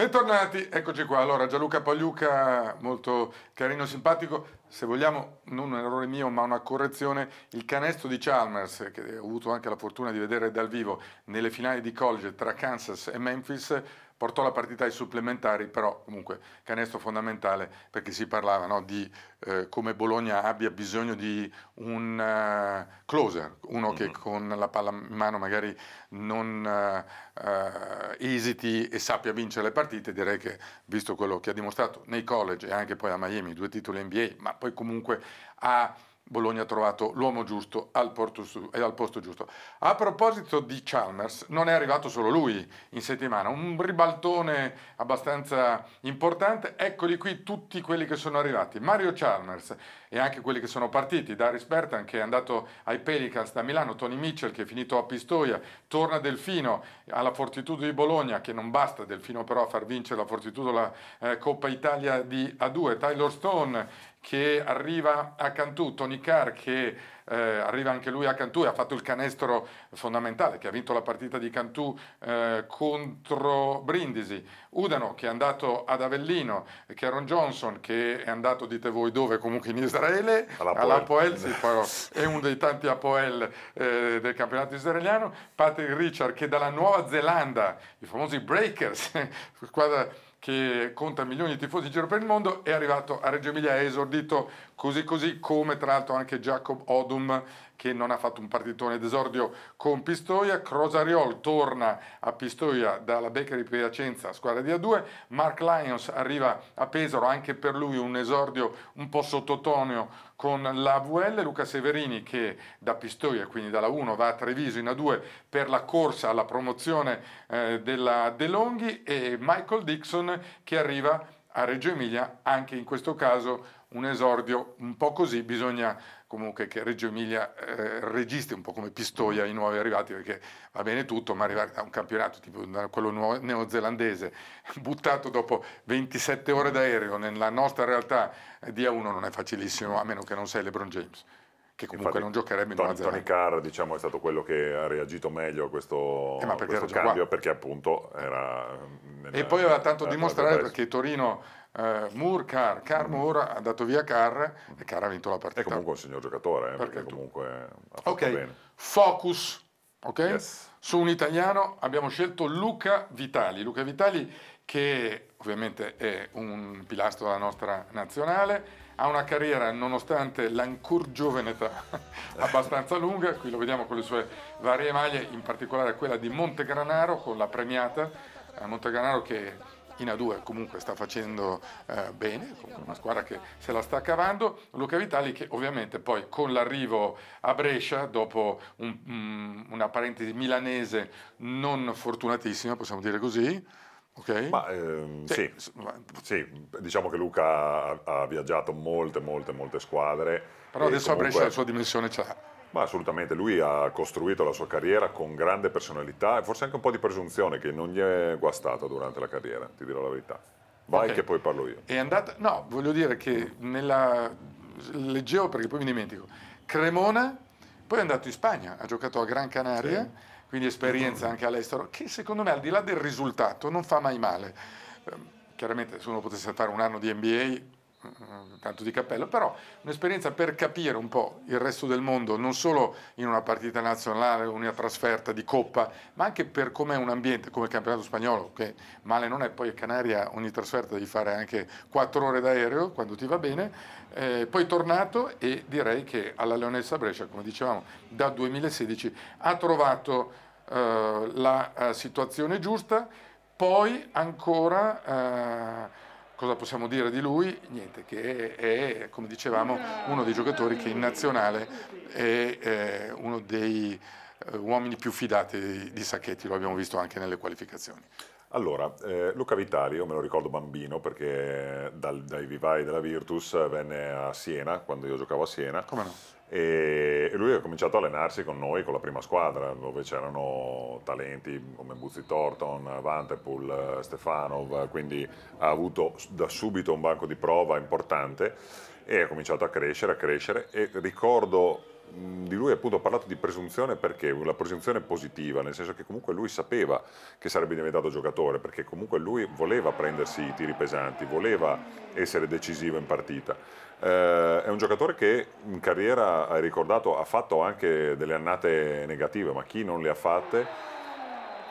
Bentornati, eccoci qua. Allora, Gianluca Pagliuca, molto carino, simpatico. Se vogliamo, non un errore mio, ma una correzione, il canestro di Chalmers, che ho avuto anche la fortuna di vedere dal vivo nelle finali di college tra Kansas e Memphis, portò la partita ai supplementari, però comunque canestro fondamentale perché si parlava no, di eh, come Bologna abbia bisogno di un uh, closer, uno mm -hmm. che mhm. con la palla in mano magari non uh, uh, esiti e sappia vincere le partite, direi che visto quello che ha dimostrato nei college e anche poi a Miami, due titoli NBA, ma poi comunque ha Bologna ha trovato l'uomo giusto al, su, eh, al, posto giusto. A proposito di Chalmers, non è arrivato solo lui in settimana, un ribaltone abbastanza importante. Eccoli qui tutti quelli che sono arrivati. Mario Chalmers e anche quelli che sono partiti. Darius Bertan che è andato ai Pelicans da Milano, Tony Mitchell che è finito a Pistoia, torna Delfino alla Fortitudo di Bologna, che non basta Delfino però a far vincere la Fortitudo la eh, Coppa Italia di A2, Tyler Stone che arriva a Cantù, Tony comunicare che eh, arriva anche lui a Cantù e ha fatto il canestro fondamentale che ha vinto la partita di Cantù eh, contro Brindisi, Udano che è andato ad Avellino, Caron Johnson che è andato, dite voi dove, comunque in Israele, all'Apoel, sì, è uno dei tanti Apoel eh, del campionato israeliano, Patrick Richard che dalla Nuova Zelanda, i famosi Breakers, squadra che conta milioni di tifosi in giro per il mondo, è arrivato a Reggio Emilia e esordito così così come tra l'altro anche Jacob Odum Wijnaldum che non ha fatto un partitone d'esordio con Pistoia, Crosariol torna a Pistoia dalla Beccheri Piacenza, squadra di A2, Mark Lyons arriva a Pesaro, anche per lui un esordio un po' sottotoneo con l'AVL, Luca Severini che da Pistoia, quindi dalla 1, va a Treviso in A2 per la corsa alla promozione eh, della De Longhi e Michael Dixon che arriva a a Reggio Emilia, anche in questo caso un esordio un po' così, bisogna comunque che Reggio Emilia eh, registri un po' come Pistoia i nuovi arrivati, perché va bene tutto, ma arrivare a un campionato tipo quello neozelandese, buttato dopo 27 ore d'aereo nella nostra realtà eh, di A1 non è facilissimo, a meno che non sei LeBron James che comunque Infatti, non giocherebbe in Tony, Nuova Zelanda. Tony Carr diciamo, è stato quello che ha reagito meglio a questo, eh, perché questo cambio, qua. perché appunto era e poi aveva tanto da dimostrare perché Torino eh, Moore, Carr, Carr mm. Moore ha dato via Carr e Carr ha vinto la partita. È comunque un signor giocatore, eh, perché, perché comunque ha fatto okay. bene. Focus, ok? Yes. Su un italiano abbiamo scelto Luca Vitali. Luca Vitali che ovviamente è un pilastro della nostra nazionale, ha una carriera nonostante l'ancor giovane età abbastanza lunga, qui lo vediamo con le sue varie maglie, in particolare quella di Montegranaro con la premiata a eh, Monteganaro che in A2 comunque sta facendo eh, bene, comunque una squadra che se la sta cavando, Luca Vitali che ovviamente poi con l'arrivo a Brescia, dopo un, um, una parentesi milanese non fortunatissima, possiamo dire così, Okay. Ma, ehm, sì. Sì. sì. diciamo che Luca ha, ha, viaggiato molte, molte, molte squadre. Però adesso comunque... a Brescia la sua dimensione ce l'ha. Ma assolutamente, lui ha costruito la sua carriera con grande personalità e forse anche un po' di presunzione che non gli è guastata durante la carriera, ti dirò la verità. Vai okay. che poi parlo io. È andata, no, voglio dire che nella, leggevo perché poi mi dimentico, Cremona, poi è andato in Spagna, ha giocato a Gran Canaria, sì. quindi esperienza anche all'estero, che secondo me al di là del risultato non fa mai male. Ehm, chiaramente se uno potesse fare un anno di NBA Mm, tanto di cappello, però un'esperienza per capire un po' il resto del mondo, non solo in una partita nazionale, una trasferta di coppa, ma anche per com'è un ambiente come il campionato spagnolo, che male non è, poi a Canaria ogni trasferta di fare anche 4 ore d'aereo quando ti va bene, eh, poi tornato e direi che alla Leonessa Brescia, come dicevamo, da 2016 ha trovato eh, la eh, situazione giusta, poi ancora eh, cosa possiamo dire di lui? Niente, che è, è come dicevamo, uno dei giocatori che in nazionale è, è uno dei eh, uomini più fidati di, di Sacchetti, lo abbiamo visto anche nelle qualificazioni. Allora, eh, Luca Vitali, io me lo ricordo bambino perché dal, dai vivai della Virtus venne a Siena, quando io giocavo a Siena. Come no? E, e lui ha cominciato a allenarsi con noi, con la prima squadra, dove c'erano talenti come Buzzi Thornton, Vantepool, Stefanov, quindi ha avuto da subito un banco di prova importante e ha cominciato a crescere, a crescere e ricordo di lui appunto ho parlato di presunzione perché la presunzione positiva, nel senso che comunque lui sapeva che sarebbe diventato giocatore, perché comunque lui voleva prendersi i tiri pesanti, voleva essere decisivo in partita. Eh, è un giocatore che in carriera, hai ricordato, ha fatto anche delle annate negative, ma chi non le ha fatte?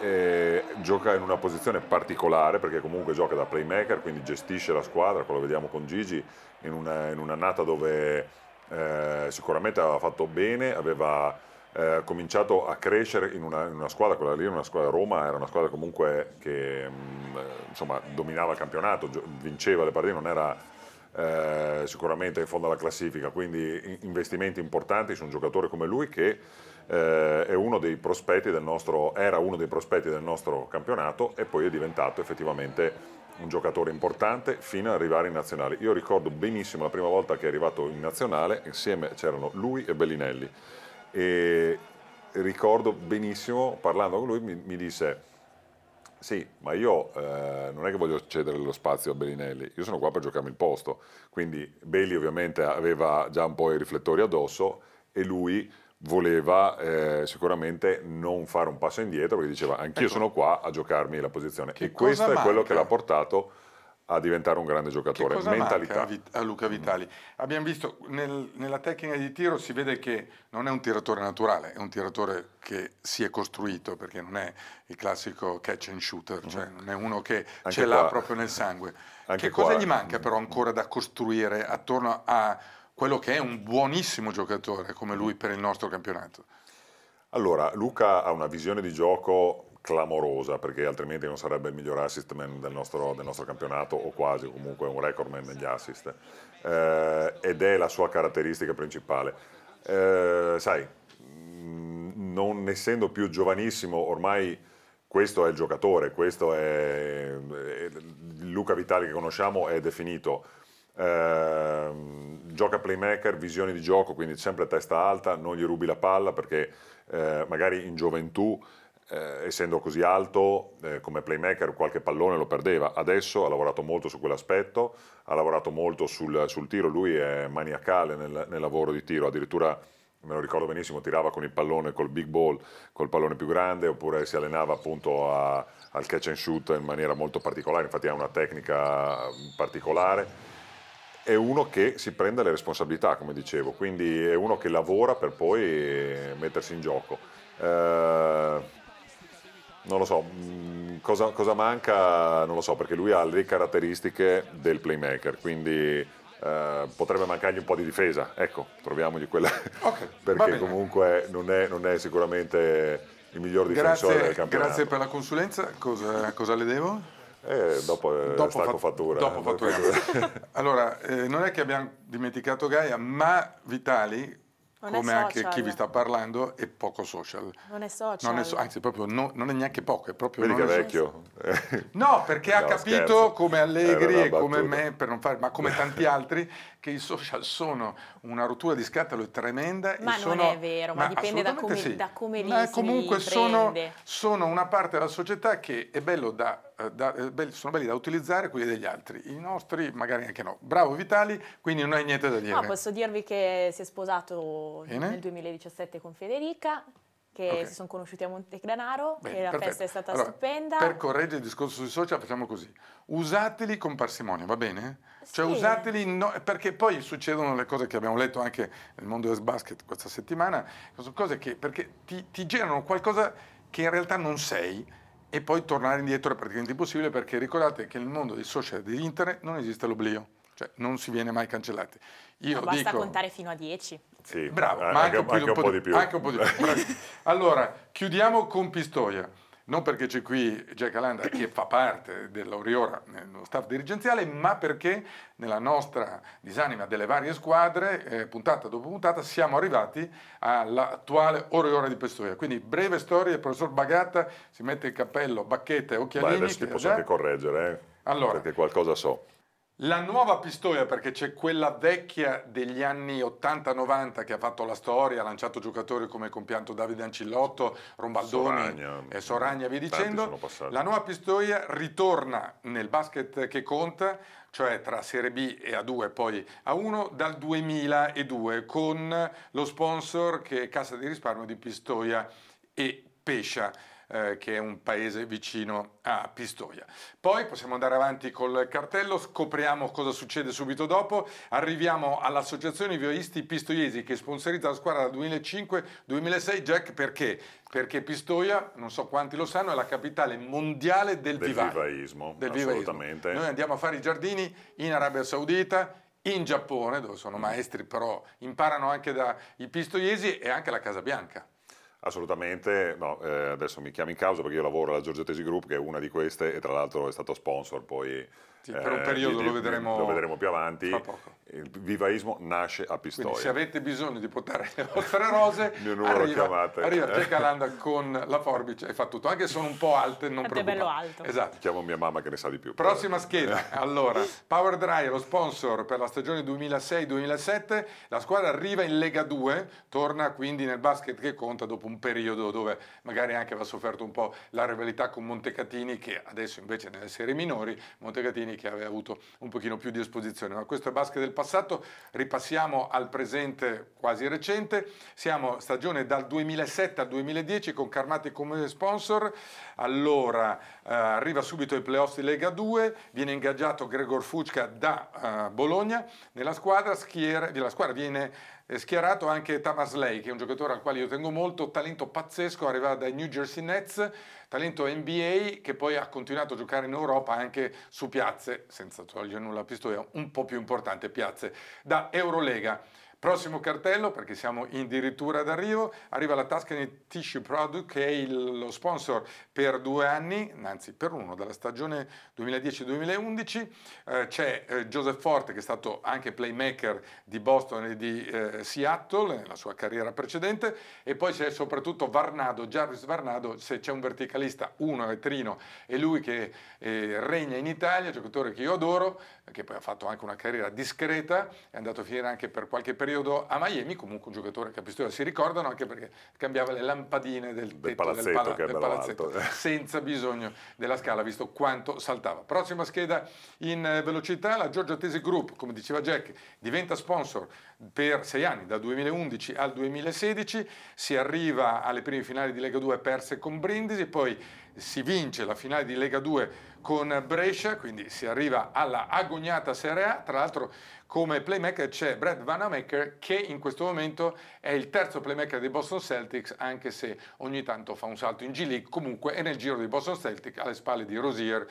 Eh, gioca in una posizione particolare perché comunque gioca da playmaker, quindi gestisce la squadra, come lo vediamo con Gigi in, una, in un'annata dove eh, sicuramente aveva fatto bene, aveva eh, cominciato a crescere in una, in una, squadra, quella lì, era una squadra Roma, era una squadra comunque che mh, mm, eh, insomma, dominava il campionato, vinceva le partite, non era... Eh, sicuramente in fondo alla classifica, quindi investimenti importanti su un giocatore come lui che eh, uno nostro, era uno dei prospetti del nostro campionato e poi è diventato effettivamente un giocatore importante fino ad arrivare in nazionale. Io ricordo benissimo la prima volta che è arrivato in nazionale, insieme c'erano lui e Bellinelli. E ricordo benissimo, parlando con lui, mi, mi disse sì, ma io eh, non è che voglio cedere lo spazio a Bellinelli, io sono qua per giocarmi il posto. Quindi Belli ovviamente aveva già un po' i riflettori addosso e lui voleva eh, sicuramente non fare un passo indietro perché diceva anch'io ecco. sono qua a giocarmi la posizione che e questo manca? è quello che l'ha portato a diventare un grande giocatore, che cosa mentalità. a Luca Vitali. Mm. Abbiamo visto nel, nella tecnica di tiro si vede che non è un tiratore naturale, è un tiratore che si è costruito perché non è il classico catch and shooter, mm. cioè non è uno che anche ce l'ha proprio nel sangue. Anche che qua, cosa gli manca però ancora da costruire attorno a quello che è un buonissimo giocatore come lui per il nostro campionato? Allora, Luca ha una visione di gioco clamorosa perché altrimenti non sarebbe il miglior assist man del nostro, del nostro campionato o quasi comunque un record man negli assist eh, ed è la sua caratteristica principale eh, sai mm, non essendo più giovanissimo ormai questo è il giocatore questo è Luca Vitali che conosciamo è definito eh, gioca playmaker, visione di gioco, quindi sempre testa alta, non gli rubi la palla perché eh, magari in gioventù, eh, essendo così alto eh, come playmaker, qualche pallone lo perdeva. Adesso ha lavorato molto su quell'aspetto, ha lavorato molto sul, sul tiro, lui è maniacale nel, nel lavoro di tiro, addirittura me lo ricordo benissimo, tirava con il pallone, col big ball, col pallone più grande, oppure si allenava appunto a, al catch and shoot in maniera molto particolare, infatti ha una tecnica particolare è uno che si prende le responsabilità, come dicevo, quindi è uno che lavora per poi eh, mettersi in gioco. Eh, non lo so, mm, cosa, cosa, manca, non lo so, perché lui ha le caratteristiche del playmaker, quindi eh, potrebbe mancargli un po' di difesa, ecco, troviamogli quella, okay, perché comunque non è, non è, sicuramente il miglior difensore grazie, del campionato. Grazie per la consulenza, cosa, cosa le devo? Eh, dopo, eh, dopo stacco fat fattura. Dopo eh, fattura. allora, eh, non è che abbiamo dimenticato Gaia, ma Vitali, non come anche chi vi sta parlando, è poco social. Non è social. Non è so anzi, proprio no, non è neanche poco, è proprio... Vedi che è vecchio. no, perché no, ha capito scherzo. come Allegri e come me, per non fare, ma come tanti altri, che i social sono una rottura di scatolo tremenda. Ma non sono, è vero, ma, ma dipende da come, sì. da come li ma Comunque sono, sono, una parte della società che è bello da, eh, da, eh, sono belli da utilizzare, quelli degli altri. I nostri magari anche no. Bravo Vitali, quindi non hai niente da dire. No, posso dirvi che si è sposato Bene. nel 2017 con Federica, che okay. si sono conosciuti a Monteclanaro, Bene, che la perfetto. festa è stata allora, stupenda. Per correggere il discorso sui social facciamo così, usateli con parsimonia, va bene? Cioè, sì. Cioè usateli, no, perché poi succedono le cose che abbiamo letto anche nel mondo del basket questa settimana, sono cose che perché ti, ti generano qualcosa che in realtà non sei e poi tornare indietro è praticamente impossibile perché ricordate che nel mondo dei social e di internet non esiste l'oblio cioè non si viene mai cancellati. Io ma basta dico, contare fino a 10. Sì, eh, bravo, ma anche, anche, anche, un, po di, più. Anche un po' di più. allora, chiudiamo con Pistoia. Non perché c'è qui Jack Alanda che fa parte dell'Oriora nello eh, staff dirigenziale, ma perché nella nostra disanima delle varie squadre, eh, puntata dopo puntata, siamo arrivati all'attuale Oriora di Pistoia. Quindi breve storia, il professor Bagatta si mette il cappello, bacchette, e occhialini. Beh, adesso ti posso già... anche correggere, eh? allora, perché qualcosa so. La nuova Pistoia, perché c'è quella vecchia degli anni 80-90 che ha fatto la storia, ha lanciato giocatori come compianto Davide Ancillotto, Rombaldoni Soragna, e mm, Soragna, vi dicendo. La nuova Pistoia ritorna nel basket che conta, cioè tra Serie B e A2 poi A1, dal 2002 con lo sponsor che è Cassa di Risparmio di Pistoia e Pescia eh, che è un paese vicino a Pistoia. Poi possiamo andare avanti col cartello, scopriamo cosa succede subito dopo, arriviamo all'associazione Vioisti Pistoiesi che sponsorizza la squadra dal 2005-2006, Jack perché? Perché Pistoia, non so quanti lo sanno, è la capitale mondiale del, del vivaismo. Del assolutamente. Vivaismo. Noi andiamo a fare i giardini in Arabia Saudita, in Giappone, dove sono mm. maestri però imparano anche dai pistoiesi e anche la Casa Bianca. Assolutamente, no, eh, adesso mi chiami in causa perché io lavoro alla Giorgio Tesi Group che è una di queste e tra l'altro è stato sponsor poi... Sì, per un eh, periodo eh, lo, vedremo, lo, vedremo, più avanti il vivaismo nasce a Pistoia. Quindi se avete bisogno di portare le vostre rose, arriva, arriva eh. Calanda con la forbice e fa tutto, anche se sono un po' alte, non preoccupate. bello alto. Esatto. Chiamo mia mamma che ne sa di più. Prossima eh. scheda, allora, Power Dry è lo sponsor per la stagione 2006-2007, la squadra arriva in Lega 2, torna quindi nel basket che conta dopo un periodo dove magari anche va sofferto un po' la rivalità con Montecatini, che adesso invece nelle serie minori, Montecatini che aveva avuto un pochino più di esposizione, ma questo è basket del passato, ripassiamo al presente quasi recente. Siamo stagione dal 2007 al 2010 con Carmati come sponsor. Allora eh, arriva subito ai playoff di Lega 2, viene ingaggiato Gregor Fucca da eh, Bologna nella squadra, schiera, la squadra viene schierato anche Tamasley, che è un giocatore al quale io tengo molto, talento pazzesco, arrivato dai New Jersey Nets, talento NBA che poi ha continuato a giocare in Europa anche su piazze, senza togliere nulla a Pistoia, un po' più importante piazze da Eurolega. Prossimo cartello, perché siamo addirittura d'arrivo, arriva la Tuscany Tissue Product che è il, lo sponsor per due anni, anzi per uno, dalla stagione 2010-2011. Eh, c'è eh, Joseph Forte che è stato anche playmaker di Boston e di eh, Seattle nella sua carriera precedente e poi c'è soprattutto Varnado, Jarvis Varnado, se c'è un verticalista, uno è Trino è lui che eh, regna in Italia, giocatore che io adoro, che poi ha fatto anche una carriera discreta, è andato a finire anche per qualche periodo periodo a Miami, comunque un giocatore che a Pistoia si ricordano anche perché cambiava le lampadine del, del tetto, palazzetto, del, pala- del palazzetto senza bisogno della scala, visto quanto saltava. Prossima scheda in velocità, la Giorgio Tesi Group, come diceva Jack, diventa sponsor per sei anni, dal 2011 al 2016, si arriva alle prime finali di Lega 2 perse con Brindisi, poi si vince la finale di Lega 2 con Brescia, quindi si arriva alla agognata Serie A, tra l'altro come playmaker c'è Brad Vanamaker che in questo momento è il terzo playmaker dei Boston Celtics, anche se ogni tanto fa un salto in G League, comunque è nel giro dei Boston Celtics alle spalle di Rosier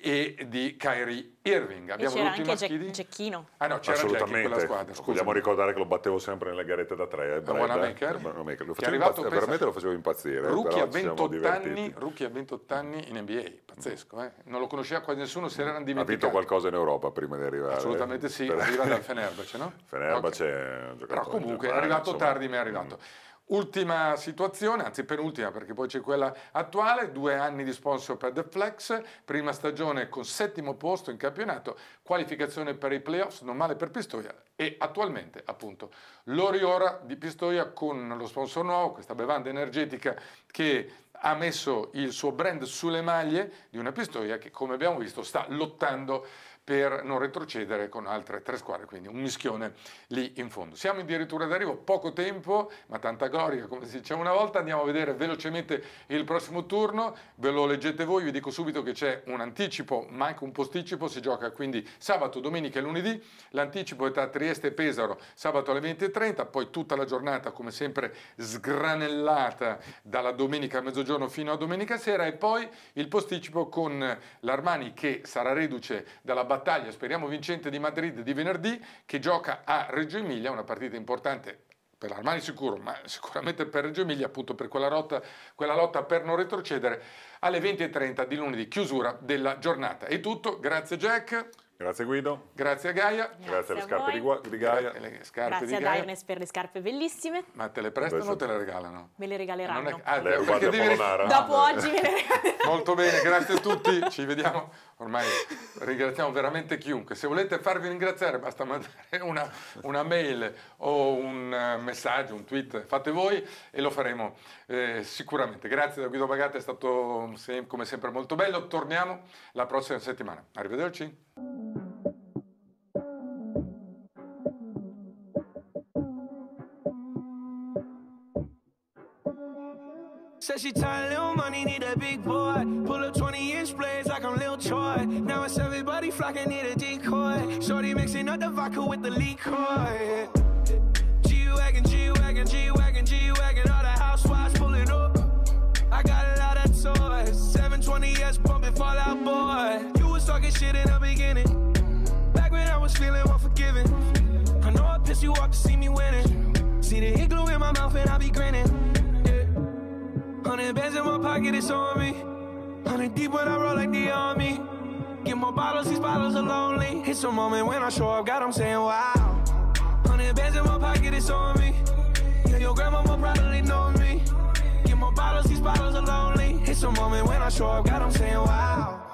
e di Kyrie Irving. Abbiamo e c'era anche maschili? Cecchino. Ah no, c'era Jackie in quella squadra. Scusami. Vogliamo ricordare che lo battevo sempre nelle garette da tre. Eh, eh? Wanamaker. Lo facevo arrivato, pensa, veramente lo facevo impazzire. Eh, rookie a, 28 anni, rookie a 28 anni in NBA, pazzesco. Eh? Non lo conosceva quasi nessuno, se l'erano dimenticato. Ha vinto qualcosa in Europa prima di arrivare. Assolutamente sì, arriva dal Fenerbahce, no? Fenerbahce okay. è un giocatore. Però comunque è arrivato insomma. tardi, ma è arrivato. Mm. Ultima situazione, anzi penultima perché poi c'è quella attuale, due anni di sponsor per The Flex, prima stagione con settimo posto in campionato, qualificazione per i playoffs, non male per Pistoia e attualmente appunto l'Oriora di Pistoia con lo sponsor nuovo, questa bevanda energetica che ha messo il suo brand sulle maglie di una Pistoia che come abbiamo visto sta lottando per non retrocedere con altre tre squadre, quindi un mischione lì in fondo. Siamo addirittura d'arrivo, poco tempo, ma tanta gloria, come si diceva una volta, andiamo a vedere velocemente il prossimo turno, ve lo leggete voi, vi dico subito che c'è un anticipo, ma anche un posticipo, si gioca quindi sabato, domenica e lunedì, l'anticipo è tra Trieste e Pesaro, sabato alle 20.30, poi tutta la giornata come sempre sgranellata dalla domenica a mezzogiorno fino a domenica sera e poi il posticipo con l'Armani che sarà reduce dalla battaglia battaglia, speriamo vincente di Madrid di venerdì, che gioca a Reggio Emilia, una partita importante per l'Armani sicuro, ma sicuramente per Reggio Emilia, appunto per quella lotta, quella lotta per non retrocedere, alle 20.30 di lunedì, chiusura della giornata. È tutto, grazie Jack. Grazie Guido. Grazie Gaia. Grazie, grazie alle scarpe di, di, Gaia. Scarpe grazie di Gaia. ad per le scarpe bellissime. Ma te le prestano Beh, o te le regalano? Me le regaleranno. Ah, è... Ah, le rubate devi... Dopo oggi me le regalano. Molto bene, grazie a tutti. Ci vediamo. Ormai ringraziamo veramente chiunque. Se volete farvi ringraziare basta mandare una, una mail o un eh, messaggio, un tweet. Fate voi e lo faremo eh, sicuramente. Grazie da Guido Bagata, è stato come sempre molto bello. Torniamo la prossima settimana. Arrivederci. Said she tired, little money, need a big boy. Pull up 20 inch blades like I'm Lil Troy. Now it's everybody flocking, need a decoy. Shorty mixing up the vodka with the liquor. G Wagon, G Wagon, G Wagon. shit in the beginning. Back when I was feeling unforgiving. I know I pissed you off to see me winning. See the hit glue in my mouth and I be grinning. Yeah. Hundred bands in my pocket, it's on me. Hundred deep when I roll like the army. Get more bottles, these bottles are lonely. It's a moment when I show up, God, I'm saying wow. Hundred bands in my pocket, it's on me. Yeah, your grandmama probably know me. Get more bottles, these bottles are lonely. It's a moment when I show up, God, I'm saying wow.